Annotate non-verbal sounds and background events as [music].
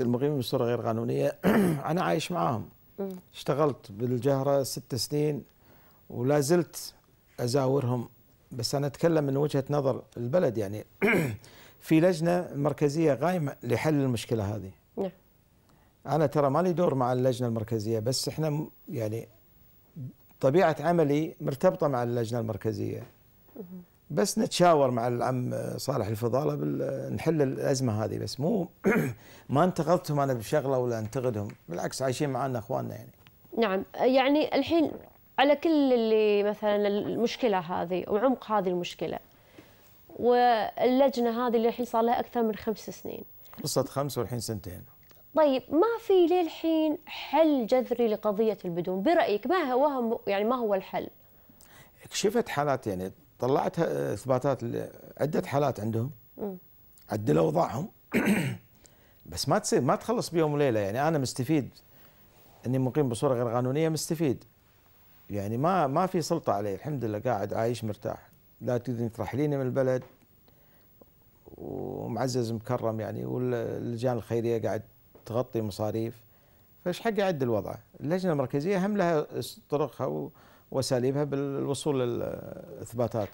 المقيمين بصوره غير قانونيه [clears throat] انا عايش معاهم اشتغلت بالجهره ست سنين ولا زلت ازاورهم بس انا اتكلم من وجهه نظر البلد يعني [clears throat] في لجنه مركزيه قائمه لحل المشكله هذه نعم انا ترى مالي دور مع اللجنه المركزيه بس احنا يعني طبيعه عملي مرتبطه مع اللجنه المركزيه بس نتشاور مع العم صالح الفضاله نحل الازمه هذه بس مو [clears throat] ما انتقدتهم انا بشغله ولا انتقدهم بالعكس عايشين معنا اخواننا يعني نعم يعني الحين على كل اللي مثلا المشكله هذه وعمق هذه المشكله واللجنه هذه اللي الحين صار لها اكثر من خمس سنين قصه خمس والحين سنتين طيب ما في للحين حل جذري لقضيه البدون برايك ما هو يعني ما هو الحل كشفت حالات يعني طلعت آه، اثباتات عده حالات عندهم عدلوا اوضاعهم [coughs] بس ما تصير ما تخلص بيوم وليله يعني انا مستفيد اني مقيم بصوره غير قانونيه مستفيد يعني ما ما في سلطه علي الحمد لله قاعد عايش مرتاح لا تريدين ترحليني من البلد ومعزز مكرم يعني واللجان الخيريه قاعد تغطي مصاريف فايش حق اعدل الوضع اللجنه المركزيه هم لها طرقها واساليبها بالوصول للاثباتات